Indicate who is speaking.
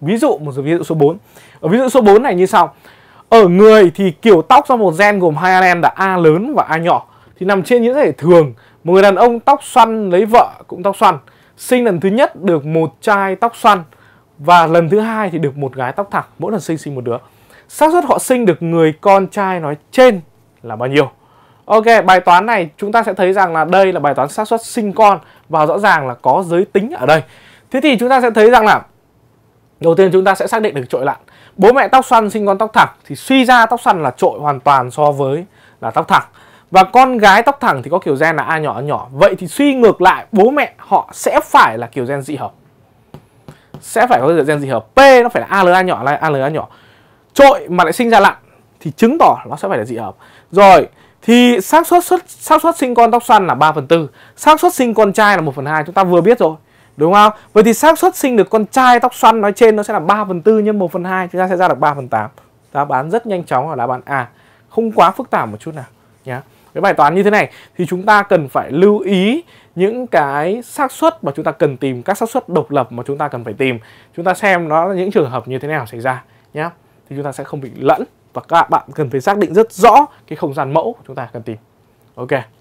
Speaker 1: Ví dụ một ví dụ số 4. Ở ví dụ số 4 này như sau. Ở người thì kiểu tóc do một gen gồm hai anh là A lớn và A nhỏ thì nằm trên những thể thường một người đàn ông tóc xoăn lấy vợ cũng tóc xoăn sinh lần thứ nhất được một trai tóc xoăn và lần thứ hai thì được một gái tóc thẳng mỗi lần sinh sinh một đứa xác suất họ sinh được người con trai nói trên là bao nhiêu ok bài toán này chúng ta sẽ thấy rằng là đây là bài toán xác suất sinh con và rõ ràng là có giới tính ở đây thế thì chúng ta sẽ thấy rằng là Đầu tiên chúng ta sẽ xác định được trội lặn. Bố mẹ tóc xoăn sinh con tóc thẳng thì suy ra tóc xoăn là trội hoàn toàn so với là tóc thẳng. Và con gái tóc thẳng thì có kiểu gen là A nhỏ A nhỏ. Vậy thì suy ngược lại bố mẹ họ sẽ phải là kiểu gen dị hợp. Sẽ phải có kiểu gen dị hợp. P nó phải là A lớn A nhỏ là A nhỏ. Trội mà lại sinh ra lặn thì chứng tỏ nó sẽ phải là dị hợp. Rồi, thì xác suất xác suất sinh con tóc xoăn là 3 phần 4, xác suất sinh con trai là 1 phần 2 chúng ta vừa biết rồi đúng không vậy thì xác suất sinh được con trai tóc xoăn nói trên nó sẽ là 3 phần 4 nhân 1 phần 2 chúng ta sẽ ra được 3 phần 8 đáp án rất nhanh chóng là đáp án A không quá phức tạp một chút nào nhé cái bài toán như thế này thì chúng ta cần phải lưu ý những cái xác suất mà chúng ta cần tìm các xác suất độc lập mà chúng ta cần phải tìm chúng ta xem nó là những trường hợp như thế nào xảy ra nhé thì chúng ta sẽ không bị lẫn và các bạn cần phải xác định rất rõ cái không gian mẫu chúng ta cần tìm ok